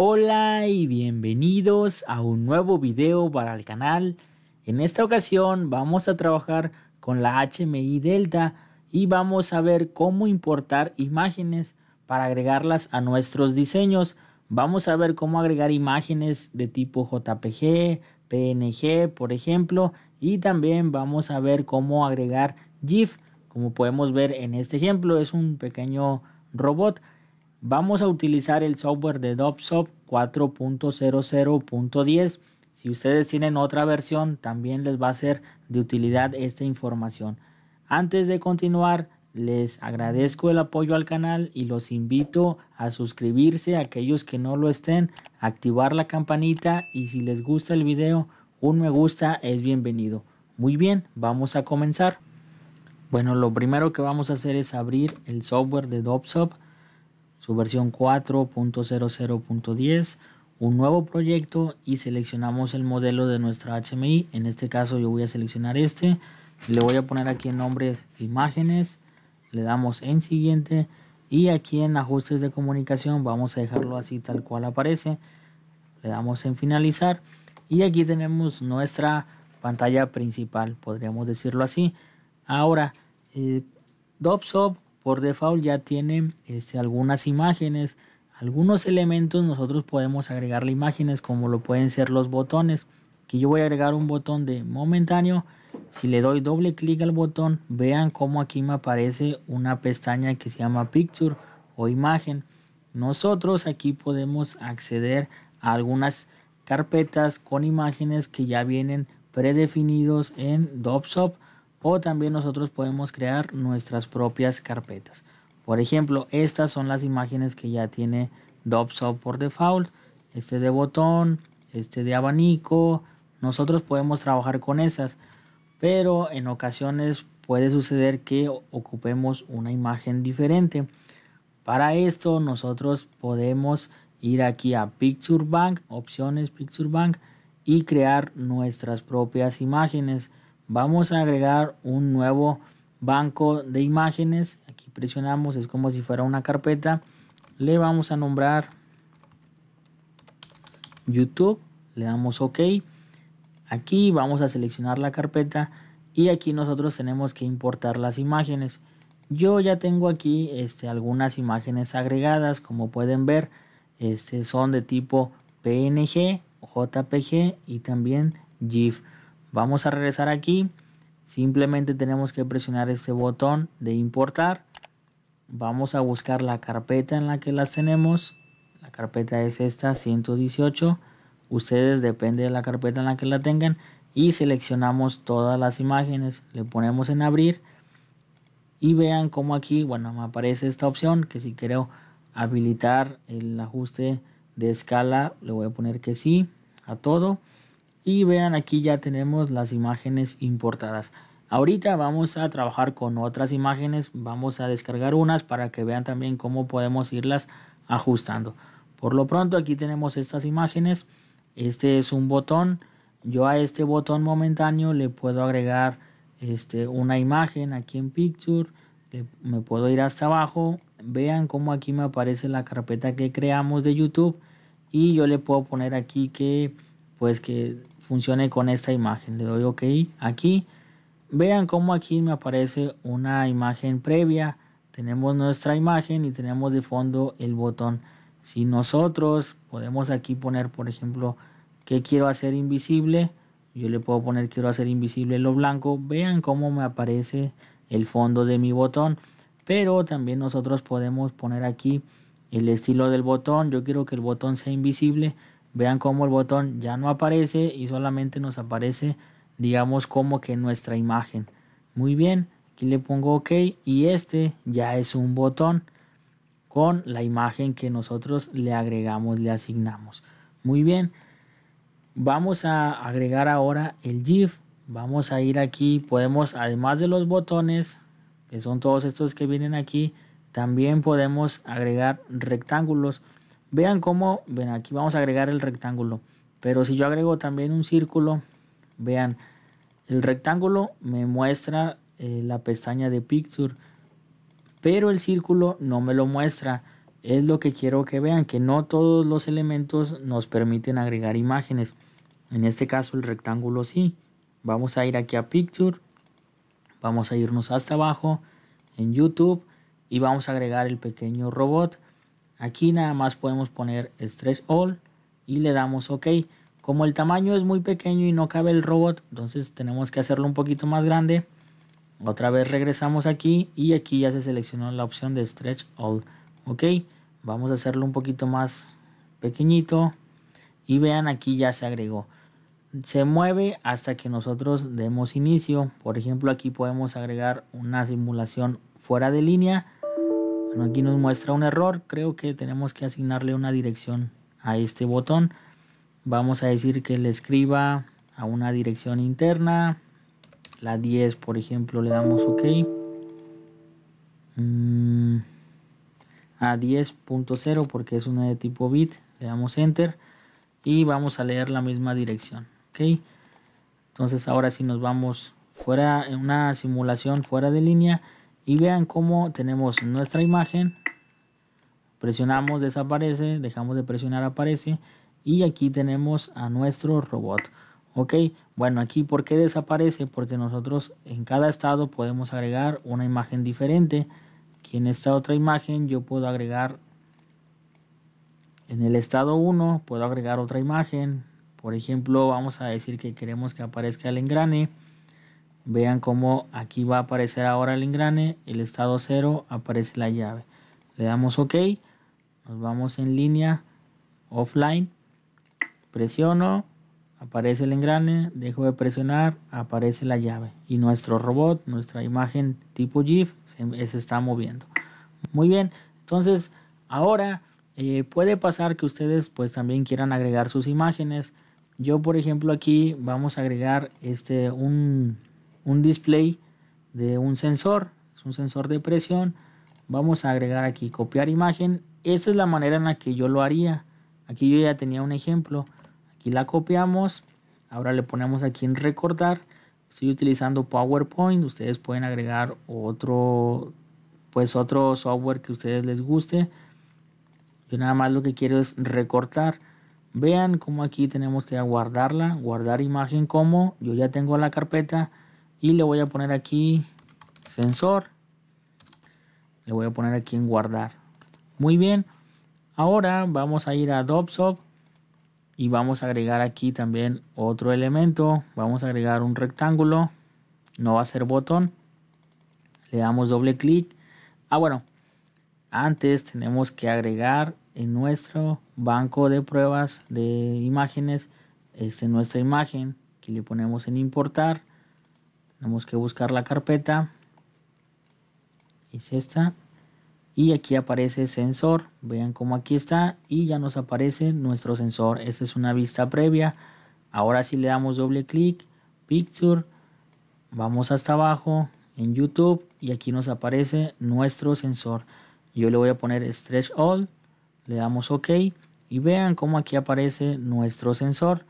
Hola y bienvenidos a un nuevo video para el canal. En esta ocasión vamos a trabajar con la HMI Delta y vamos a ver cómo importar imágenes para agregarlas a nuestros diseños. Vamos a ver cómo agregar imágenes de tipo JPG, PNG, por ejemplo, y también vamos a ver cómo agregar GIF. Como podemos ver en este ejemplo, es un pequeño robot. Vamos a utilizar el software de DubSub 4.00.10. Si ustedes tienen otra versión, también les va a ser de utilidad esta información. Antes de continuar, les agradezco el apoyo al canal y los invito a suscribirse a aquellos que no lo estén, activar la campanita y si les gusta el video, un me gusta es bienvenido. Muy bien, vamos a comenzar. Bueno, lo primero que vamos a hacer es abrir el software de DubSub su versión 4.00.10, un nuevo proyecto y seleccionamos el modelo de nuestra HMI. En este caso yo voy a seleccionar este. Le voy a poner aquí en nombre imágenes. Le damos en siguiente. Y aquí en ajustes de comunicación vamos a dejarlo así tal cual aparece. Le damos en finalizar. Y aquí tenemos nuestra pantalla principal, podríamos decirlo así. Ahora, eh, por default ya tiene este, algunas imágenes. Algunos elementos nosotros podemos agregarle imágenes como lo pueden ser los botones. Aquí yo voy a agregar un botón de momentáneo. Si le doy doble clic al botón, vean cómo aquí me aparece una pestaña que se llama Picture o imagen. Nosotros aquí podemos acceder a algunas carpetas con imágenes que ya vienen predefinidos en Dopsop o también nosotros podemos crear nuestras propias carpetas. Por ejemplo, estas son las imágenes que ya tiene DOPSOP por default. Este de botón, este de abanico. Nosotros podemos trabajar con esas, pero en ocasiones puede suceder que ocupemos una imagen diferente. Para esto nosotros podemos ir aquí a Picture Bank, opciones Picture Bank y crear nuestras propias imágenes vamos a agregar un nuevo banco de imágenes aquí presionamos es como si fuera una carpeta le vamos a nombrar youtube le damos ok aquí vamos a seleccionar la carpeta y aquí nosotros tenemos que importar las imágenes yo ya tengo aquí este, algunas imágenes agregadas como pueden ver este, son de tipo png jpg y también gif Vamos a regresar aquí. Simplemente tenemos que presionar este botón de importar. Vamos a buscar la carpeta en la que las tenemos. La carpeta es esta, 118. Ustedes depende de la carpeta en la que la tengan. Y seleccionamos todas las imágenes. Le ponemos en abrir. Y vean como aquí, bueno, me aparece esta opción que si quiero habilitar el ajuste de escala, le voy a poner que sí a todo y vean aquí ya tenemos las imágenes importadas ahorita vamos a trabajar con otras imágenes vamos a descargar unas para que vean también cómo podemos irlas ajustando por lo pronto aquí tenemos estas imágenes este es un botón yo a este botón momentáneo le puedo agregar este, una imagen aquí en picture me puedo ir hasta abajo vean cómo aquí me aparece la carpeta que creamos de youtube y yo le puedo poner aquí que pues que funcione con esta imagen. Le doy OK aquí. Vean cómo aquí me aparece una imagen previa. Tenemos nuestra imagen y tenemos de fondo el botón. Si nosotros podemos aquí poner, por ejemplo, que quiero hacer invisible, yo le puedo poner quiero hacer invisible lo blanco. Vean cómo me aparece el fondo de mi botón. Pero también nosotros podemos poner aquí el estilo del botón. Yo quiero que el botón sea invisible Vean cómo el botón ya no aparece y solamente nos aparece, digamos, como que nuestra imagen. Muy bien, aquí le pongo OK y este ya es un botón con la imagen que nosotros le agregamos, le asignamos. Muy bien, vamos a agregar ahora el GIF. Vamos a ir aquí, podemos, además de los botones, que son todos estos que vienen aquí, también podemos agregar rectángulos. Vean cómo, ven aquí vamos a agregar el rectángulo. Pero si yo agrego también un círculo, vean, el rectángulo me muestra eh, la pestaña de Picture. Pero el círculo no me lo muestra. Es lo que quiero que vean, que no todos los elementos nos permiten agregar imágenes. En este caso el rectángulo sí. Vamos a ir aquí a Picture. Vamos a irnos hasta abajo en YouTube y vamos a agregar el pequeño robot Aquí nada más podemos poner stretch all y le damos ok. Como el tamaño es muy pequeño y no cabe el robot, entonces tenemos que hacerlo un poquito más grande. Otra vez regresamos aquí y aquí ya se seleccionó la opción de stretch all. Ok, vamos a hacerlo un poquito más pequeñito y vean aquí ya se agregó. Se mueve hasta que nosotros demos inicio. Por ejemplo, aquí podemos agregar una simulación fuera de línea aquí nos muestra un error. Creo que tenemos que asignarle una dirección a este botón. Vamos a decir que le escriba a una dirección interna. La 10, por ejemplo, le damos OK. Mm, a 10.0 porque es una de tipo bit. Le damos Enter. Y vamos a leer la misma dirección. OK. Entonces ahora si nos vamos fuera en una simulación fuera de línea y vean cómo tenemos nuestra imagen presionamos desaparece dejamos de presionar aparece y aquí tenemos a nuestro robot ok bueno aquí por qué desaparece porque nosotros en cada estado podemos agregar una imagen diferente aquí en esta otra imagen yo puedo agregar en el estado 1 puedo agregar otra imagen por ejemplo vamos a decir que queremos que aparezca el engrane Vean cómo aquí va a aparecer ahora el engrane, el estado cero, aparece la llave. Le damos OK, nos vamos en línea, offline, presiono, aparece el engrane, dejo de presionar, aparece la llave. Y nuestro robot, nuestra imagen tipo GIF se, está moviendo. Muy bien, entonces ahora eh, puede pasar que ustedes pues también quieran agregar sus imágenes. Yo por ejemplo aquí vamos a agregar este un un display de un sensor, es un sensor de presión. Vamos a agregar aquí copiar imagen. Esa es la manera en la que yo lo haría. Aquí yo ya tenía un ejemplo. Aquí la copiamos. Ahora le ponemos aquí en recortar. Estoy utilizando PowerPoint. Ustedes pueden agregar otro, pues otro software que a ustedes les guste. Yo nada más lo que quiero es recortar. Vean cómo aquí tenemos que guardarla, guardar imagen como. Yo ya tengo la carpeta y le voy a poner aquí sensor le voy a poner aquí en guardar muy bien ahora vamos a ir a DobSock y vamos a agregar aquí también otro elemento vamos a agregar un rectángulo no va a ser botón le damos doble clic ah bueno antes tenemos que agregar en nuestro banco de pruebas de imágenes este, nuestra imagen que le ponemos en importar tenemos que buscar la carpeta. Es esta. Y aquí aparece sensor. Vean cómo aquí está. Y ya nos aparece nuestro sensor. Esta es una vista previa. Ahora si le damos doble clic. Picture. Vamos hasta abajo en YouTube. Y aquí nos aparece nuestro sensor. Yo le voy a poner Stretch All. Le damos OK. Y vean cómo aquí aparece nuestro sensor.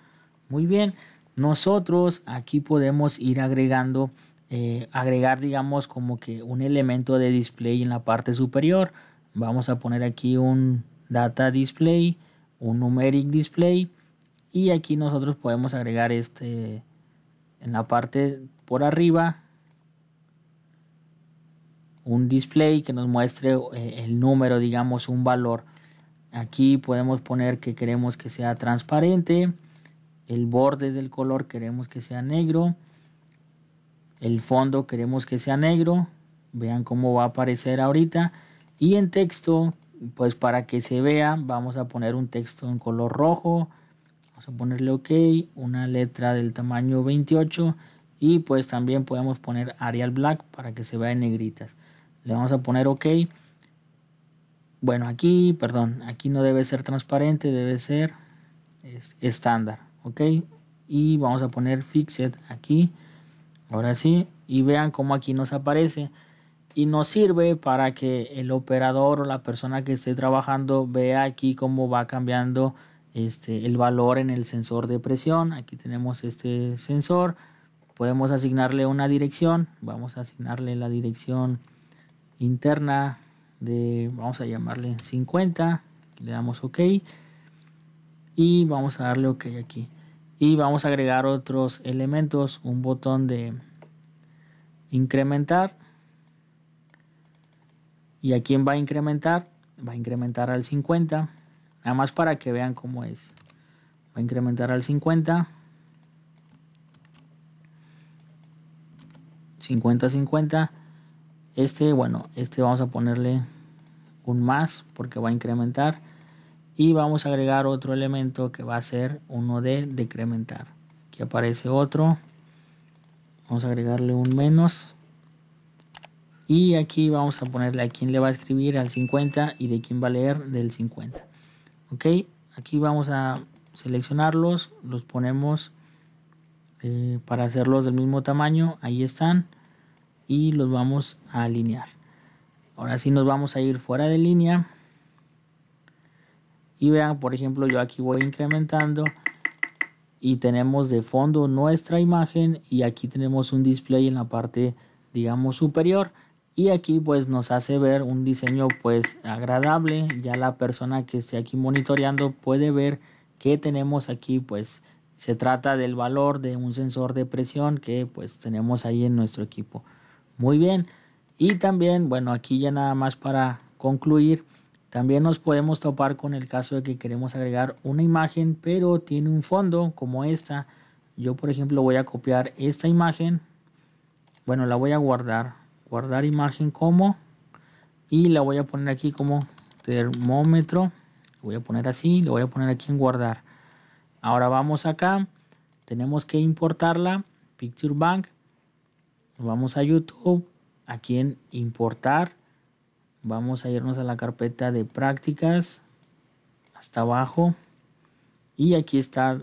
Muy bien. Nosotros aquí podemos ir agregando, eh, agregar digamos como que un elemento de display en la parte superior. Vamos a poner aquí un data display, un numeric display y aquí nosotros podemos agregar este en la parte por arriba un display que nos muestre eh, el número digamos un valor aquí podemos poner que queremos que sea transparente el borde del color queremos que sea negro, el fondo queremos que sea negro, vean cómo va a aparecer ahorita, y en texto, pues para que se vea, vamos a poner un texto en color rojo, vamos a ponerle OK, una letra del tamaño 28, y pues también podemos poner Arial Black para que se vea en negritas. Le vamos a poner OK. Bueno, aquí, perdón, aquí no debe ser transparente, debe ser estándar ok y vamos a poner fixed aquí ahora sí y vean cómo aquí nos aparece y nos sirve para que el operador o la persona que esté trabajando vea aquí cómo va cambiando este el valor en el sensor de presión aquí tenemos este sensor podemos asignarle una dirección vamos a asignarle la dirección interna de vamos a llamarle 50 le damos ok y vamos a darle ok aquí y vamos a agregar otros elementos un botón de incrementar y a quién va a incrementar va a incrementar al 50 nada más para que vean cómo es va a incrementar al 50 50 50 este bueno este vamos a ponerle un más porque va a incrementar y vamos a agregar otro elemento que va a ser uno de decrementar aquí aparece otro vamos a agregarle un menos y aquí vamos a ponerle a quién le va a escribir al 50 y de quién va a leer del 50 ok aquí vamos a seleccionarlos los ponemos eh, para hacerlos del mismo tamaño ahí están y los vamos a alinear ahora sí nos vamos a ir fuera de línea y vean por ejemplo yo aquí voy incrementando y tenemos de fondo nuestra imagen y aquí tenemos un display en la parte digamos superior y aquí pues nos hace ver un diseño pues agradable ya la persona que esté aquí monitoreando puede ver que tenemos aquí pues se trata del valor de un sensor de presión que pues tenemos ahí en nuestro equipo muy bien y también bueno aquí ya nada más para concluir también nos podemos topar con el caso de que queremos agregar una imagen, pero tiene un fondo como esta. Yo, por ejemplo, voy a copiar esta imagen. Bueno, la voy a guardar. Guardar imagen como. Y la voy a poner aquí como termómetro. voy a poner así. Lo voy a poner aquí en guardar. Ahora vamos acá. Tenemos que importarla. Picture Bank. Vamos a YouTube. Aquí en importar Vamos a irnos a la carpeta de prácticas. Hasta abajo. Y aquí está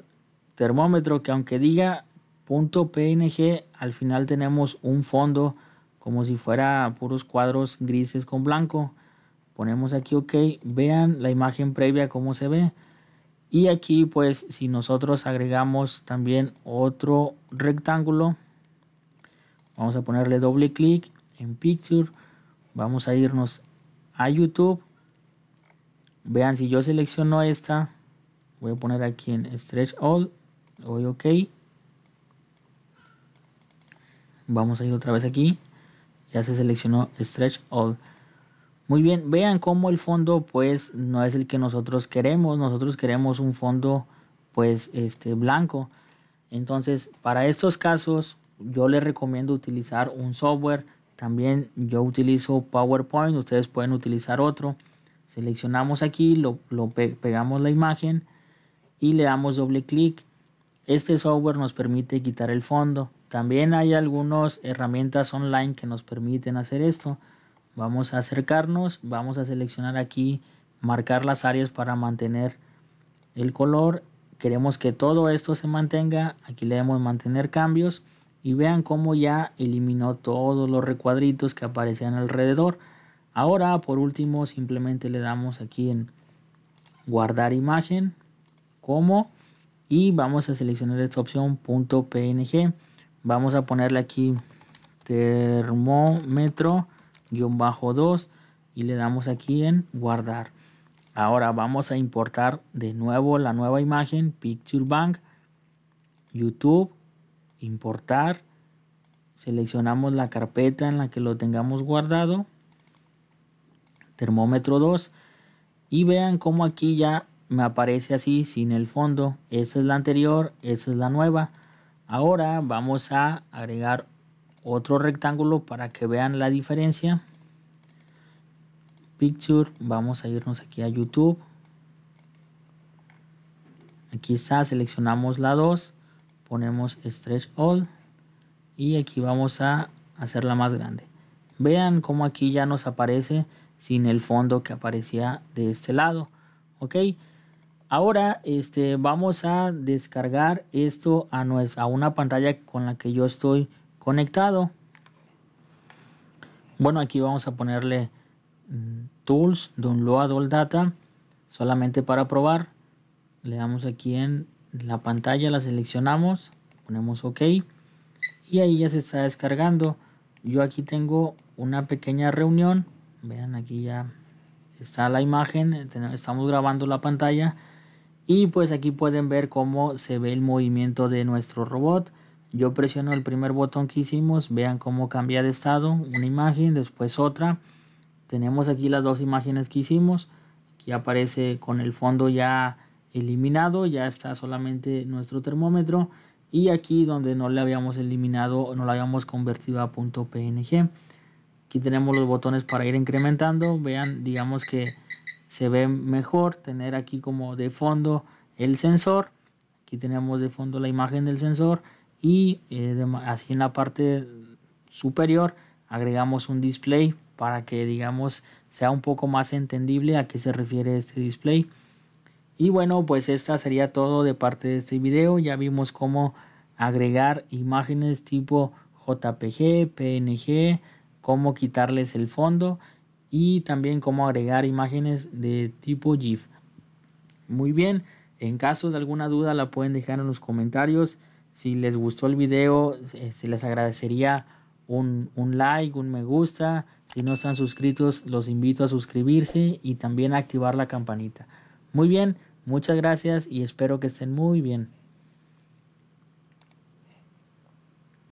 termómetro que aunque diga .png al final tenemos un fondo como si fuera puros cuadros grises con blanco. Ponemos aquí OK. Vean la imagen previa cómo se ve. Y aquí pues si nosotros agregamos también otro rectángulo. Vamos a ponerle doble clic en Picture Vamos a irnos a YouTube. Vean, si yo selecciono esta, voy a poner aquí en Stretch All, le OK. Vamos a ir otra vez aquí. Ya se seleccionó Stretch All. Muy bien, vean cómo el fondo pues no es el que nosotros queremos. Nosotros queremos un fondo pues este blanco. Entonces, para estos casos yo les recomiendo utilizar un software también yo utilizo PowerPoint, ustedes pueden utilizar otro. Seleccionamos aquí, lo, pegamos la imagen y le damos doble clic. Este software nos permite quitar el fondo. También hay algunas herramientas online que nos permiten hacer esto. Vamos a acercarnos, vamos a seleccionar aquí, marcar las áreas para mantener el color. Queremos que todo esto se mantenga. Aquí le damos mantener cambios y vean cómo ya eliminó todos los recuadritos que aparecían alrededor. Ahora por último simplemente le damos aquí en guardar imagen como y vamos a seleccionar esta opción .png. Vamos a ponerle aquí termómetro 2 y le damos aquí en guardar. Ahora vamos a importar de nuevo la nueva imagen Picture Bank, YouTube importar, seleccionamos la carpeta en la que lo tengamos guardado, termómetro 2 y vean cómo aquí ya me aparece así sin el fondo, esa es la anterior, esa es la nueva. Ahora vamos a agregar otro rectángulo para que vean la diferencia. Picture, vamos a irnos aquí a YouTube. Aquí está, seleccionamos la 2 ponemos stretch all y aquí vamos a hacerla más grande vean cómo aquí ya nos aparece sin el fondo que aparecía de este lado ok ahora este vamos a descargar esto a nuestra a una pantalla con la que yo estoy conectado bueno aquí vamos a ponerle mm, tools download all data solamente para probar le damos aquí en la pantalla, la seleccionamos, ponemos OK y ahí ya se está descargando. Yo aquí tengo una pequeña reunión, vean aquí ya está la imagen, eh, estamos grabando la pantalla y pues aquí pueden ver cómo se ve el movimiento de nuestro robot. Yo presiono el primer botón que hicimos, vean cómo cambia de estado, una imagen, después otra. Tenemos aquí las dos imágenes que hicimos, aquí aparece con el fondo ya eliminado, ya está solamente nuestro termómetro y aquí donde no le habíamos eliminado, no lo habíamos convertido a punto .png. Aquí tenemos los botones para ir incrementando, vean, digamos que se ve mejor tener aquí como de fondo el sensor, aquí tenemos de fondo la imagen del sensor y eh, así en la parte superior agregamos un display para que digamos sea un poco más entendible a qué se refiere este display. Y bueno, pues esta sería todo de parte de este video. Ya vimos cómo agregar imágenes tipo JPG, PNG, cómo quitarles el fondo y también cómo agregar imágenes de tipo GIF. Muy bien, en caso de alguna duda la pueden dejar en los comentarios. Si les gustó el video, eh, se les agradecería un, un like, un me gusta. Si no están suscritos, los invito a suscribirse y también a activar la campanita. Muy bien, Muchas gracias y espero que estén muy bien.